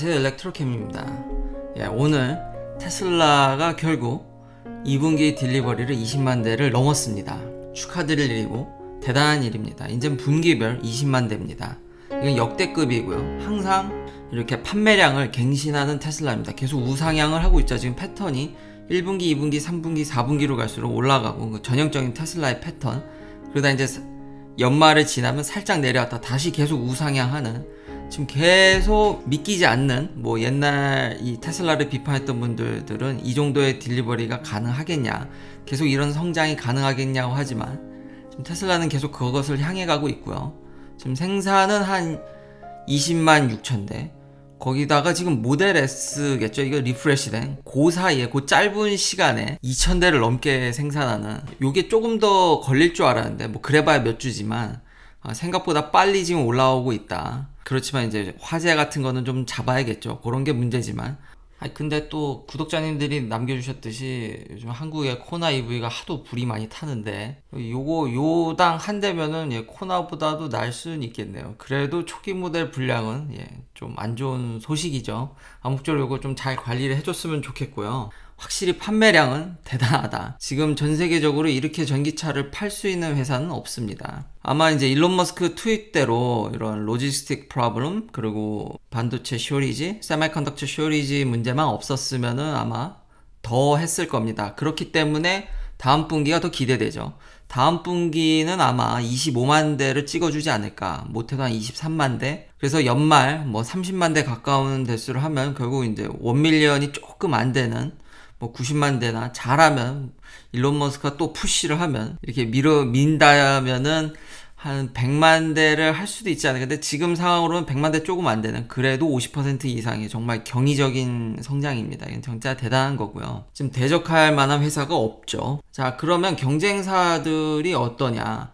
안녕하세요 엘렉트로캠입니다 예, 오늘 테슬라가 결국 2분기 딜리버리를 20만 대를 넘었습니다 축하드릴 일이고 대단한 일입니다 이젠 분기별 20만 대입니다 이건 역대급이고요 항상 이렇게 판매량을 갱신하는 테슬라입니다 계속 우상향을 하고 있죠 지금 패턴이 1분기 2분기 3분기 4분기로 갈수록 올라가고 그 전형적인 테슬라의 패턴 그러다 이제 연말을 지나면 살짝 내려왔다 다시 계속 우상향하는 지금 계속 믿기지 않는 뭐 옛날 이 테슬라를 비판했던 분들들은 이 정도의 딜리버리가 가능하겠냐 계속 이런 성장이 가능하겠냐고 하지만 지금 테슬라는 계속 그것을 향해 가고 있고요 지금 생산은 한 20만 6천 대 거기다가 지금 모델 S겠죠 이거 리프레시된 그 사이에 그 짧은 시간에 2천 대를 넘게 생산하는 요게 조금 더 걸릴 줄 알았는데 뭐 그래봐야 몇 주지만 아, 생각보다 빨리 지금 올라오고 있다 그렇지만 이제 화제 같은 거는 좀 잡아야겠죠. 그런 게 문제지만. 아 근데 또 구독자님들이 남겨주셨듯이 요즘 한국에 코나 EV가 하도 불이 많이 타는데 요거 요당 한 대면은 예, 코나보다도 날 수는 있겠네요. 그래도 초기 모델 분량은 예, 좀 안 좋은 소식이죠. 아무쪼록 요거 좀 잘 관리를 해줬으면 좋겠고요. 확실히 판매량은 대단하다. 지금 전 세계적으로 이렇게 전기차를 팔 수 있는 회사는 없습니다. 아마 이제 일론 머스크 트입대로 이런 로지스틱 프로블럼 그리고 반도체 쇼리지, 세미컨덕터 쇼리지 문제만 없었으면은 아마 더 했을 겁니다. 그렇기 때문에 다음 분기가 더 기대되죠. 다음 분기는 아마 25만 대를 찍어주지 않을까. 못해도 한 23만 대. 그래서 연말 뭐 30만 대 가까운 대수를 하면 결국 이제 원밀리언이 조금 안 되는 뭐 90만 대나 잘하면 일론 머스크가 또 푸시를 하면 이렇게 밀어 민다면은 한 100만 대를 할 수도 있지 않을까. 근데 지금 상황으로는 100만 대 조금 안 되는 그래도 50% 이상의 정말 경이적인 성장입니다. 이건 진짜 대단한 거고요. 지금 대적할 만한 회사가 없죠. 자, 그러면 경쟁사들이 어떠냐?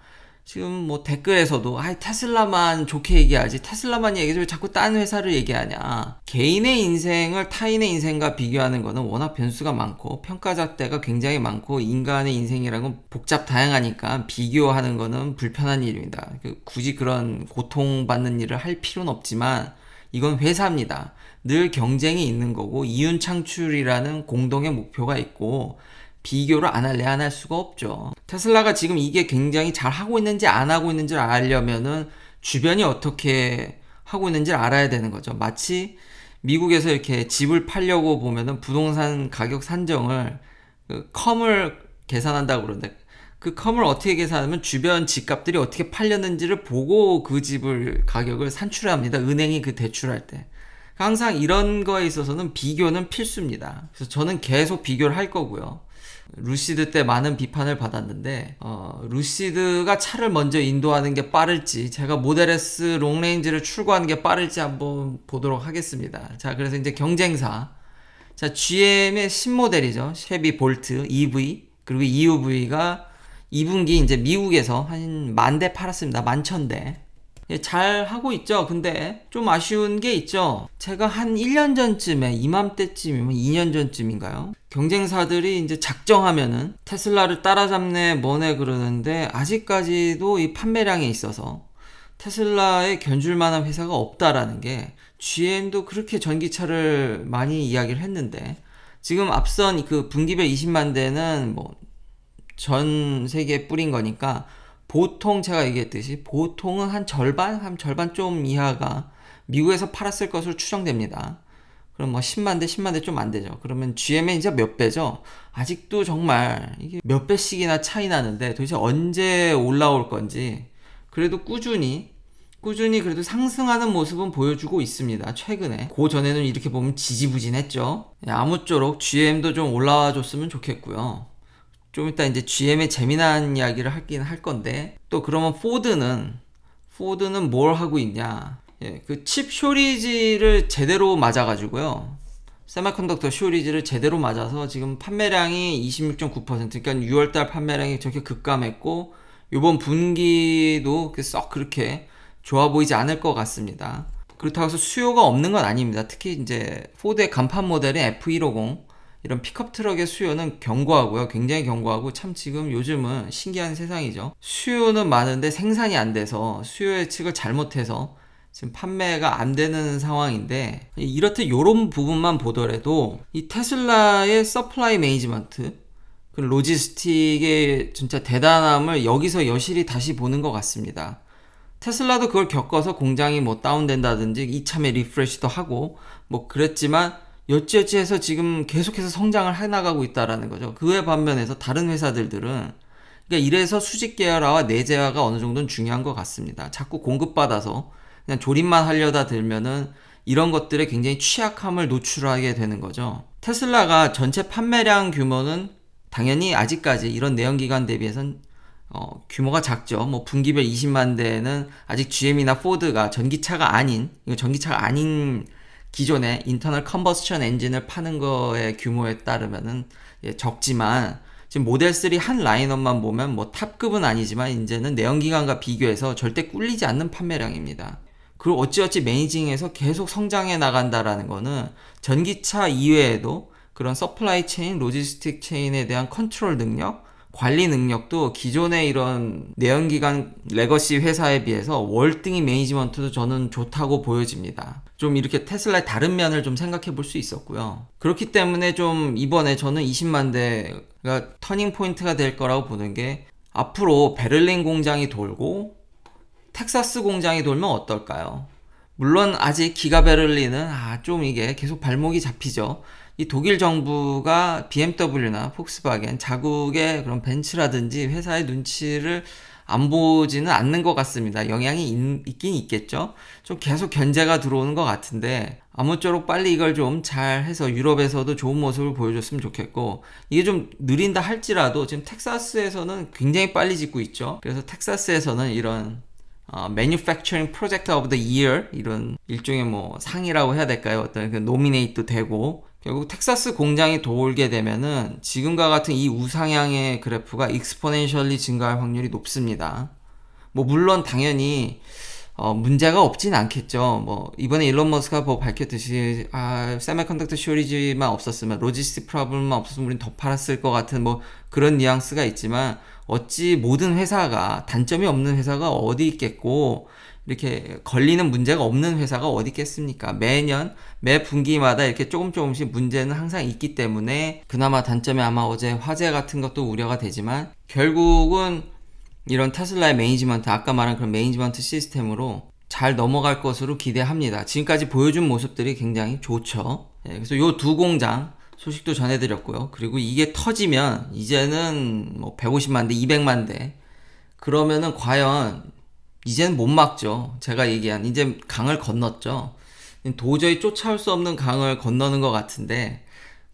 지금 뭐 댓글에서도 아 테슬라만 좋게 얘기하지 테슬라만 얘기해서 자꾸 딴 회사를 얘기하냐 개인의 인생을 타인의 인생과 비교하는 것은 워낙 변수가 많고 평가잣대가 굉장히 많고 인간의 인생이라고 복잡 다양하니까 비교하는 것은 불편한 일입니다 그 굳이 그런 고통받는 일을 할 필요는 없지만 이건 회사입니다 늘 경쟁이 있는 거고 이윤 창출이라는 공동의 목표가 있고 비교를 안 할래 안 할 수가 없죠. 테슬라가 지금 이게 굉장히 잘 하고 있는지 안 하고 있는지를 알려면은 주변이 어떻게 하고 있는지를 알아야 되는 거죠. 마치 미국에서 이렇게 집을 팔려고 보면은 부동산 가격 산정을 그 컴을 계산한다고 그러는데 그 컴을 어떻게 계산하면 주변 집값들이 어떻게 팔렸는지를 보고 그 집을 가격을 산출합니다. 은행이 그 대출할 때. 그러니까 항상 이런 거에 있어서는 비교는 필수입니다. 그래서 저는 계속 비교를 할 거고요. 루시드 때 많은 비판을 받았는데 어, 루시드가 차를 먼저 인도하는 게 빠를지 제가 모델 S 롱레인지를 출고하는 게 빠를지 한번 보도록 하겠습니다. 자 그래서 이제 경쟁사 자 GM의 신모델이죠. 쉐비 볼트 EV 그리고 EUV가 2분기 이제 미국에서 한 만 대 팔았습니다. 만천 대. 예, 잘 하고 있죠. 근데 좀 아쉬운 게 있죠. 제가 한 1년 전쯤에 이맘때쯤이면 2년 전쯤인가요? 경쟁사들이 이제 작정하면은 테슬라를 따라잡네 뭐네 그러는데 아직까지도 이 판매량에 있어서 테슬라에 견줄 만한 회사가 없다라는 게 GM도 그렇게 전기차를 많이 이야기를 했는데 지금 앞선 그 분기별 20만 대는 뭐 전 세계에 뿌린 거니까 보통 제가 얘기했듯이 보통은 한 절반, 한 절반 좀 이하가 미국에서 팔았을 것으로 추정됩니다. 그럼 뭐 10만 대, 10만 대 좀 안 되죠. 그러면 GM의 이제 몇 배죠? 아직도 정말 이게 몇 배씩이나 차이 나는데 도대체 언제 올라올 건지 그래도 꾸준히 꾸준히 그래도 상승하는 모습은 보여주고 있습니다. 최근에 그 전에는 이렇게 보면 지지부진했죠. 예, 아무쪼록 GM도 좀 올라와 줬으면 좋겠고요. 좀 이따 이제 GM의 재미난 이야기를 하긴 할 건데 또 그러면 포드는 포드는 뭘 하고 있냐? 예, 그칩 쇼리지를 제대로 맞아가지고요. 세마컨덕터 쇼리지를 제대로 맞아서 지금 판매량이 26.9% 그러니까 6월달 판매량이 저렇게 급감했고 이번 분기도 그 썩 그렇게 좋아 보이지 않을 것 같습니다. 그렇다고 해서 수요가 없는 건 아닙니다. 특히 이제 포드의 간판 모델인 F150 이런 픽업 트럭의 수요는 견고하고요. 굉장히 견고하고 참 지금 요즘은 신기한 세상이죠. 수요는 많은데 생산이 안 돼서 수요 예측을 잘못해서 지금 판매가 안 되는 상황인데 이렇듯 요런 부분만 보더라도 이 테슬라의 서플라이 매니지먼트 그 로지스틱의 진짜 대단함을 여기서 여실히 다시 보는 것 같습니다. 테슬라도 그걸 겪어서 공장이 뭐 다운된다든지 이참에 리프레시도 하고 뭐 그랬지만 여찌여찌해서 지금 계속해서 성장을 해나가고 있다라는 거죠. 그에 반면에서 다른 회사들들은 그러니까 이래서 수직 계열화와 내재화가 어느 정도는 중요한 것 같습니다. 자꾸 공급받아서 그냥 조립만 하려다 들면은 이런 것들에 굉장히 취약함을 노출하게 되는 거죠. 테슬라가 전체 판매량 규모는 당연히 아직까지 이런 내연기관 대비해선 어, 규모가 작죠. 뭐 분기별 20만 대는 아직 GM이나 포드가 전기차가 아닌 전기차가 아닌 기존의 인터널 컨버스션 엔진을 파는 거의 규모에 따르면은 예, 적지만 지금 모델 3 한 라인업만 보면 뭐 탑급은 아니지만 이제는 내연기관과 비교해서 절대 꿀리지 않는 판매량입니다. 그리고 어찌어찌 매니징에서 계속 성장해 나간다라는 거는 전기차 이외에도 그런 서플라이 체인, 로지스틱 체인에 대한 컨트롤 능력, 관리 능력도 기존의 이런 내연기관 레거시 회사에 비해서 월등히 매니지먼트도 저는 좋다고 보여집니다. 좀 이렇게 테슬라의 다른 면을 좀 생각해 볼 수 있었고요. 그렇기 때문에 좀 이번에 저는 20만 대가 터닝 포인트가 될 거라고 보는 게 앞으로 베를린 공장이 돌고 텍사스 공장이 돌면 어떨까요? 물론 아직 기가 베를린은 아 좀 이게 계속 발목이 잡히죠. 이 독일 정부가 BMW나 폭스바겐 자국의 그런 벤츠라든지 회사의 눈치를 안 보지는 않는 것 같습니다. 영향이 있, 긴 있겠죠. 좀 계속 견제가 들어오는 것 같은데 아무쪼록 빨리 이걸 좀 잘해서 유럽에서도 좋은 모습을 보여줬으면 좋겠고 이게 좀 느린다 할지라도 지금 텍사스에서는 굉장히 빨리 짓고 있죠. 그래서 텍사스에서는 이런 어, Manufacturing Project of the Year 이런 일종의 뭐 상이라고 해야 될까요? 어떤 그 노미네이트 되고 결국 텍사스 공장이 돌게 되면은 지금과 같은 이 우상향의 그래프가 익스포넨셜리 증가할 확률이 높습니다. 뭐 물론 당연히 어 문제가 없진 않겠죠. 뭐 이번에 일론 머스가 뭐 밝혔듯이 아 세미컨덕터 쇼리지만 없었으면 로지스틱 프라블만 없었으면 우린 더 팔았을 것 같은 뭐 그런 뉘앙스가 있지만 어찌 모든 회사가 단점이 없는 회사가 어디 있겠고 이렇게 걸리는 문제가 없는 회사가 어디 있겠습니까? 매년 매 분기마다 이렇게 조금 조금씩 문제는 항상 있기 때문에 그나마 단점이 아마 어제 화재 같은 것도 우려가 되지만 결국은 이런 테슬라의 매니지먼트 아까 말한 그런 매니지먼트 시스템으로 잘 넘어갈 것으로 기대합니다. 지금까지 보여준 모습들이 굉장히 좋죠. 예, 그래서 요 두 공장 소식도 전해드렸고요. 그리고 이게 터지면 이제는 뭐 150만 대, 200만 대 그러면은 과연 이제는 못 막죠. 제가 얘기한 이제 강을 건넜죠. 도저히 쫓아올 수 없는 강을 건너는 것 같은데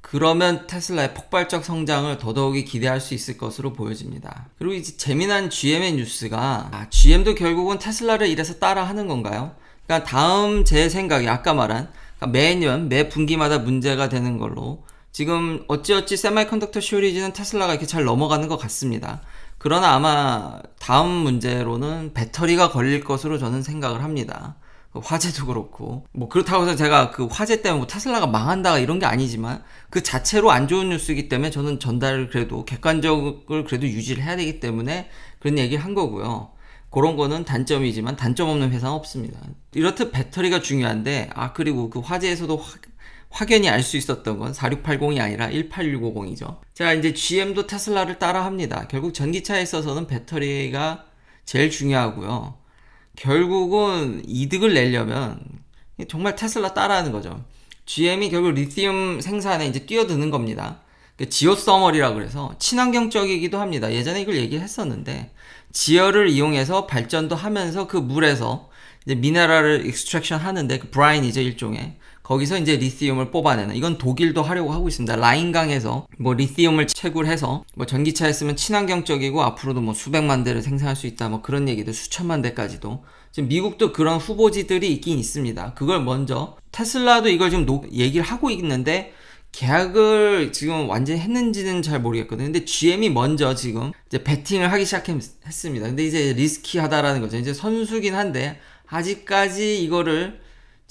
그러면 테슬라의 폭발적 성장을 더더욱이 기대할 수 있을 것으로 보여집니다. 그리고 이제 재미난 GM의 뉴스가 아, GM도 결국은 테슬라를 이래서 따라하는 건가요? 그러니까 다음 제 생각이 아까 말한 그러니까 매년 매 분기마다 문제가 되는 걸로 지금 어찌어찌 세마이컨덕터 쇼리지는 테슬라가 이렇게 잘 넘어가는 것 같습니다. 그러나 아마 다음 문제로는 배터리가 걸릴 것으로 저는 생각을 합니다. 그 화재도 그렇고 뭐 그렇다고 해서 제가 그 화재 때문에 뭐 테슬라가 망한다 이런 게 아니지만 그 자체로 안 좋은 뉴스이기 때문에 저는 전달을 그래도 객관적을 그래도 유지를 해야 되기 때문에 그런 얘기를 한 거고요. 그런 거는 단점이지만 단점 없는 회사는 없습니다. 이렇듯 배터리가 중요한데 아 그리고 그 화재에서도 화, 확연히 알 수 있었던 건 4680이 아니라 18650이죠. 자, 이제 GM도 테슬라를 따라 합니다. 결국 전기차에 있어서는 배터리가 제일 중요하고요. 결국은 이득을 내려면 정말 테슬라 따라하는 거죠. GM이 결국 리튬 생산에 이제 뛰어드는 겁니다. 그 지오서멀이라 그래서 친환경적이기도 합니다. 예전에 이걸 얘기 했었는데 지열을 이용해서 발전도 하면서 그 물에서 미네랄을 익스트랙션 하는데 그 브라인이죠 일종의 거기서 이제 리튬을 뽑아내는 이건 독일도 하려고 하고 있습니다. 라인강에서 뭐 리튬을 채굴해서 뭐 전기차에 으면 친환경적이고 앞으로도 뭐 수백만 대를 생산할 수 있다 뭐 그런 얘기도 수천만 대까지도 지금 미국도 그런 후보지들이 있긴 있습니다. 그걸 먼저 테슬라도 이걸 지금 노, 얘기를 하고 있는데 계약을 지금 완전히 했는지는 잘 모르겠거든요. 근데 GM이 먼저 지금 이제 배팅을 하기 시작했습니다. 근데 이제 리스키하다라는 거죠. 이제 선수긴 한데 아직까지 이거를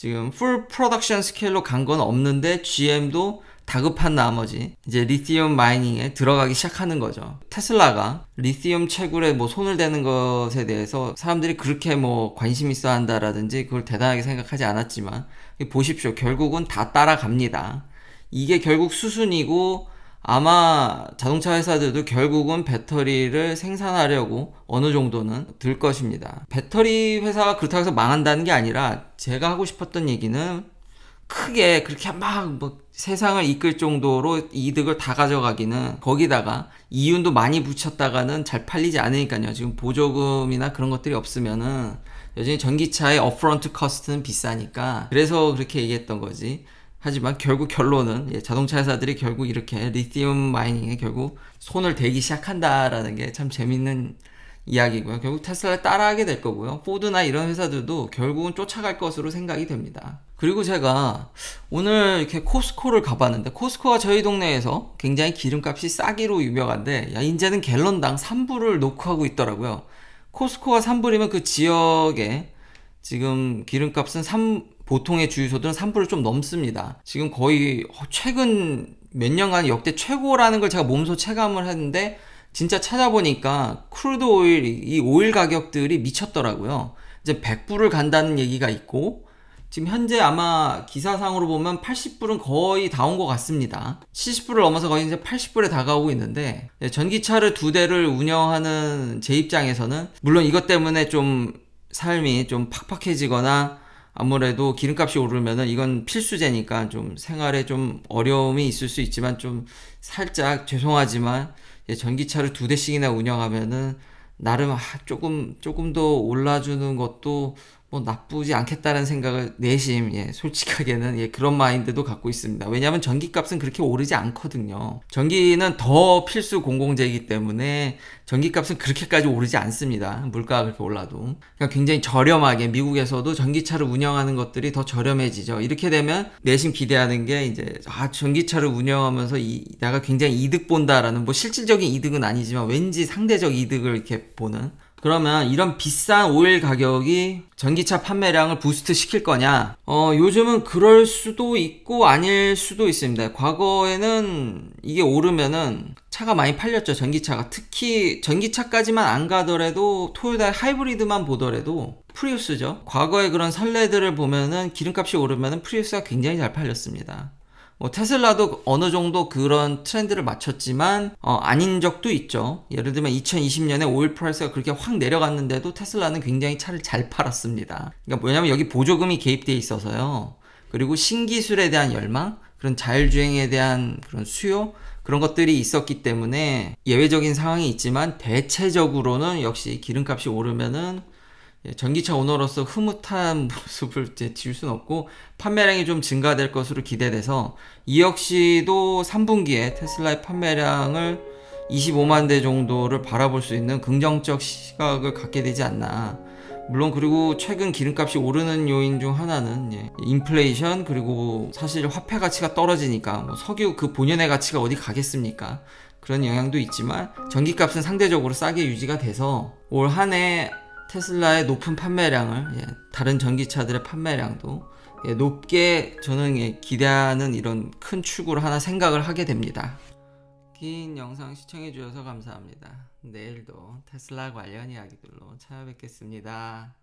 지금 풀 프로덕션 스케일로 간 건 없는데 GM도 다급한 나머지 이제 리튬 마이닝에 들어가기 시작하는 거죠. 테슬라가 리튬 채굴에 뭐 손을 대는 것에 대해서 사람들이 그렇게 뭐 관심 있어 한다라든지 그걸 대단하게 생각하지 않았지만 보십시오. 결국은 다 따라갑니다. 이게 결국 수순이고 아마 자동차 회사들도 결국은 배터리를 생산하려고 어느 정도는 들 것입니다. 배터리 회사가 그렇다고 해서 망한다는 게 아니라 제가 하고 싶었던 얘기는 크게 그렇게 막 뭐 세상을 이끌 정도로 이득을 다 가져가기는 거기다가 이윤도 많이 붙였다가는 잘 팔리지 않으니까요. 지금 보조금이나 그런 것들이 없으면은 여전히 전기차의 업프런트 커스트는 비싸니까 그래서 그렇게 얘기했던 거지. 하지만 결국 결론은 예, 자동차 회사들이 결국 이렇게 리튬 마이닝에 결국 손을 대기 시작한다라는 게 참 재밌는 이야기고요. 결국 테슬라 를 따라하게 될 거고요. 포드나 이런 회사들도 결국은 쫓아갈 것으로 생각이 됩니다. 그리고 제가 오늘 이렇게 코스코를 가봤는데 코스코가 저희 동네에서 굉장히 기름값이 싸기로 유명한데 야 이제는 갤런당 3불을 노크하고 있더라고요. 코스코가 3불이면 그 지역에 지금 기름값은 3 보통의 주유소들은 3을좀 넘습니다. 지금 거의 최근 몇 년간 역대 최고라는 걸 제가 몸소 체감을 했는데 진짜 찾아보니까 크루드 오일 이 오일 가격들이 미쳤더라고요. 이제 100불을 간다는 얘기가 있고 지금 현재 아마 기사상으로 보면 80불은 거의 다 온 것 같습니다. 70불을 넘어서 거의 이제 80불에 다가오고 있는데 네, 전기차를 두 대를 운영하는 제 입장에서는 물론 이것 때문에 좀 삶이 좀 팍팍해지거나 아무래도 기름값이 오르면은 이건 필수제니까 좀 생활에 좀 어려움이 있을 수 있지만 좀 살짝 죄송하지만 전기차를 두 대씩이나 운영하면은 나름 아, 조금 조금 더 올라주는 것도 뭐 나쁘지 않겠다는 생각을 내심 예, 솔직하게는 예, 그런 마인드도 갖고 있습니다. 왜냐하면 전기값은 그렇게 오르지 않거든요. 전기는 더 필수 공공재이기 때문에 전기값은 그렇게까지 오르지 않습니다. 물가가 그렇게 올라도 그러니까 굉장히 저렴하게 미국에서도 전기차를 운영하는 것들이 더 저렴해지죠. 이렇게 되면 내심 기대하는 게 이제 아 전기차를 운영하면서 이, 내가 굉장히 이득 본다라는 뭐 실질적인 이득은 아니지만 왠지 상대적 이득을 이렇게 보는 그러면 이런 비싼 오일 가격이 전기차 판매량을 부스트 시킬 거냐? 어, 요즘은 그럴 수도 있고 아닐 수도 있습니다. 과거에는 이게 오르면은 차가 많이 팔렸죠. 전기차가. 특히 전기차까지만 안 가더라도 토요다의 하이브리드만 보더라도 프리우스죠. 과거의 그런 선례들을 보면은 기름값이 오르면은 프리우스가 굉장히 잘 팔렸습니다. 뭐 테슬라도 어느 정도 그런 트렌드를 맞췄지만 어, 아닌 적도 있죠. 예를 들면 2020년에 오일 프라이스가 그렇게 확 내려갔는데도 테슬라는 굉장히 차를 잘 팔았습니다. 그러니까 뭐냐면 여기 보조금이 개입돼 있어서요. 그리고 신기술에 대한 열망, 그런 자율주행에 대한 그런 수요 그런 것들이 있었기 때문에 예외적인 상황이 있지만 대체적으로는 역시 기름값이 오르면은 예, 전기차 오너로서 흐뭇한 모습을 지울 수는 없고 판매량이 좀 증가될 것으로 기대돼서 이 역시도 3분기에 테슬라의 판매량을 25만 대 정도를 바라볼 수 있는 긍정적 시각을 갖게 되지 않나. 물론 그리고 최근 기름값이 오르는 요인 중 하나는 예, 인플레이션 그리고 사실 화폐 가치가 떨어지니까 뭐 석유 그 본연의 가치가 어디 가겠습니까? 그런 영향도 있지만 전기값은 상대적으로 싸게 유지가 돼서 올 한해 테슬라의 높은 판매량을 예, 다른 전기차들의 판매량도 예, 높게 저는 예, 기대하는 이런 큰 축으로 하나 생각을 하게 됩니다. 긴 영상 시청해 주셔서 감사합니다. 내일도 테슬라 관련 이야기들로 찾아뵙겠습니다.